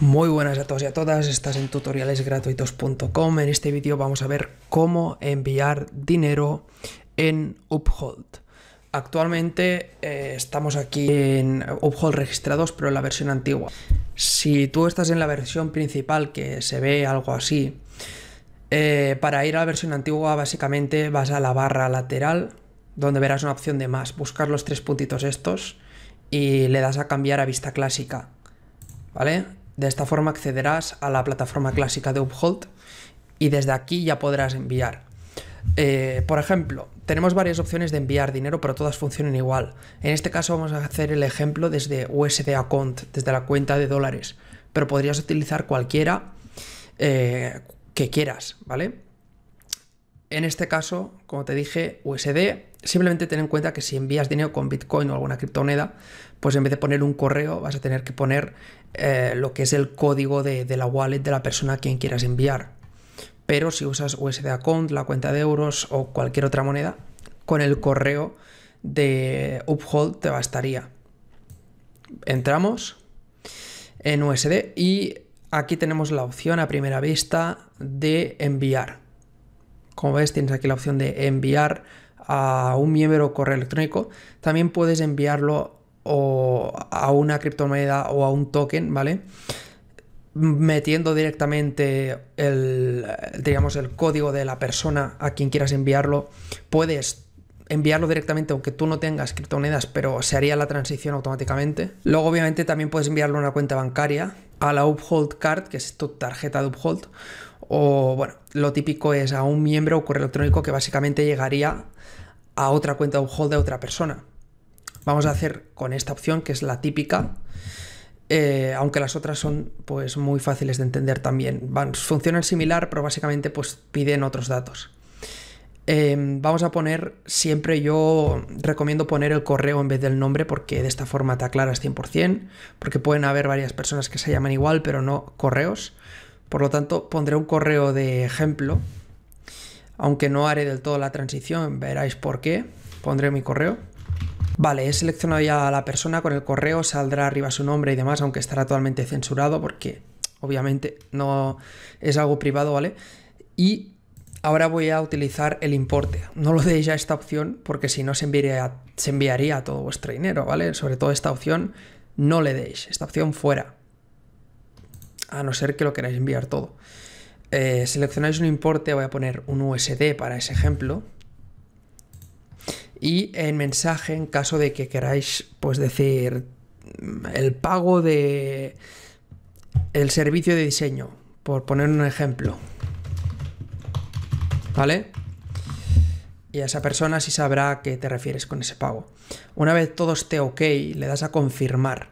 Muy buenas a todos y a todas, estás en tutorialesgratuitos.com. En este vídeo vamos a ver cómo enviar dinero en Uphold. Actualmente eh, estamos aquí en Uphold registrados, pero en la versión antigua. Si tú estás en la versión principal, que se ve algo así, eh, para ir a la versión antigua básicamente vas a la barra lateral, donde verás una opción de más, buscar los tres puntitos estos y le das a cambiar a vista clásica. ¿Vale? De esta forma accederás a la plataforma clásica de Uphold y desde aquí ya podrás enviar. Eh, por ejemplo, tenemos varias opciones de enviar dinero, pero todas funcionan igual. En este caso vamos a hacer el ejemplo desde USD Account, desde la cuenta de dólares, pero podrías utilizar cualquiera eh, que quieras, ¿vale? En este caso, como te dije, USD, simplemente ten en cuenta que si envías dinero con Bitcoin o alguna criptomoneda, pues en vez de poner un correo vas a tener que poner eh, lo que es el código de, de, la wallet de la persona a quien quieras enviar. Pero si usas USD Account, la cuenta de euros o cualquier otra moneda, con el correo de Uphold te bastaría. Entramos en USD y aquí tenemos la opción a primera vista de enviar. Como ves, tienes aquí la opción de enviar a un miembro correo electrónico. También puedes enviarlo o a una criptomoneda o a un token, ¿vale? Metiendo directamente el, digamos, el código de la persona a quien quieras enviarlo, puedes enviarlo directamente aunque tú no tengas criptomonedas, pero se haría la transición automáticamente. Luego, obviamente, también puedes enviarlo a una cuenta bancaria, a la Uphold Card, que es tu tarjeta de Uphold, o bueno, lo típico es a un miembro o correo electrónico que básicamente llegaría a otra cuenta de hold de otra persona. Vamos a hacer con esta opción, que es la típica, eh, aunque las otras son pues muy fáciles de entender también. Van, funcionan similar, pero básicamente pues piden otros datos. Em, vamos a poner, siempre yo recomiendo poner el correo en vez del nombre porque de esta forma te aclaras 100%, porque pueden haber varias personas que se llaman igual pero no correos. Por lo tanto, pondré un correo de ejemplo, aunque no haré del todo la transición, veráis por qué. Pondré mi correo. Vale, he seleccionado ya a la persona con el correo, saldrá arriba su nombre y demás, aunque estará totalmente censurado porque obviamente no es algo privado, ¿vale? Y ahora voy a utilizar el importe. No lo deis a esta opción porque si no se enviaría, se enviaría todo vuestro dinero, ¿vale? Sobre todo esta opción no le deis, esta opción fuera a no ser que lo queráis enviar todo. Eh, seleccionáis un importe, voy a poner un USD para ese ejemplo. Y en mensaje, en caso de que queráis, pues decir mm, el pago de el servicio de diseño, por poner un ejemplo. ¿Vale? Y a esa persona sí sabrá a qué te refieres con ese pago. Una vez todo esté ok, le das a confirmar.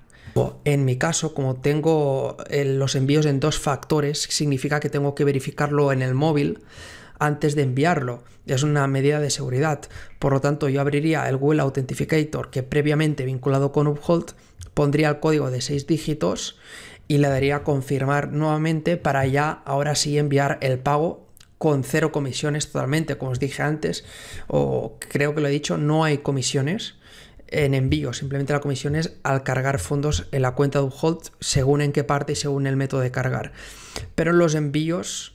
En mi caso, como tengo eh, los envíos en dos factores, significa que tengo que verificarlo en el móvil antes de enviarlo. Es una medida de seguridad. Por lo tanto, yo abriría el Google Authenticator que previamente vinculado con Uphold, pondría el código de 6 dígitos y le daría a confirmar nuevamente para ya ahora sí enviar el pago con cero comisiones totalmente. Como os dije antes, o creo que lo he dicho, no hay comisiones en envío. Simplemente la comisión es al cargar fondos en la cuenta de hold según en qué parte y según el método de cargar. Pero en los envíos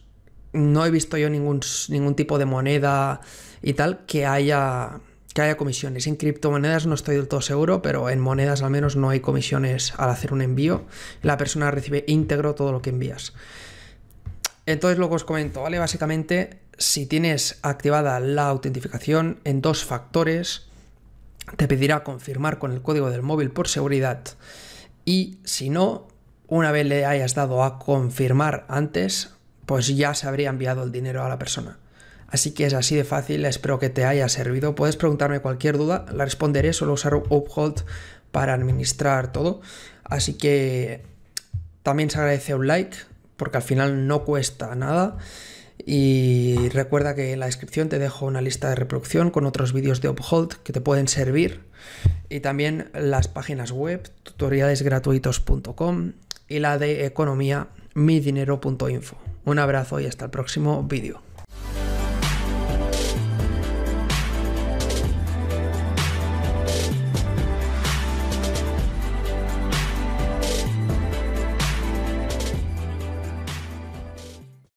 no he visto yo ningún, ningún tipo de moneda y tal que haya, que haya comisiones. En criptomonedas no estoy del todo seguro, pero en monedas al menos no hay comisiones al hacer un envío. La persona recibe íntegro todo lo que envías. Entonces lo que os comento, ¿vale? Básicamente, si tienes activada la autentificación en dos factores, te pedirá confirmar con el código del móvil por seguridad y si no, una vez le hayas dado a confirmar antes, pues ya se habría enviado el dinero a la persona. Así que es así de fácil, espero que te haya servido. Puedes preguntarme cualquier duda, la responderé, solo usar Uphold para administrar todo. Así que también se agradece un like, porque al final no cuesta nada. Y recuerda que en la descripción te dejo una lista de reproducción con otros vídeos de Uphold que te pueden servir. Y también las páginas web, tutorialesgratuitos.com y la de economía, midinero.info. Un abrazo y hasta el próximo vídeo.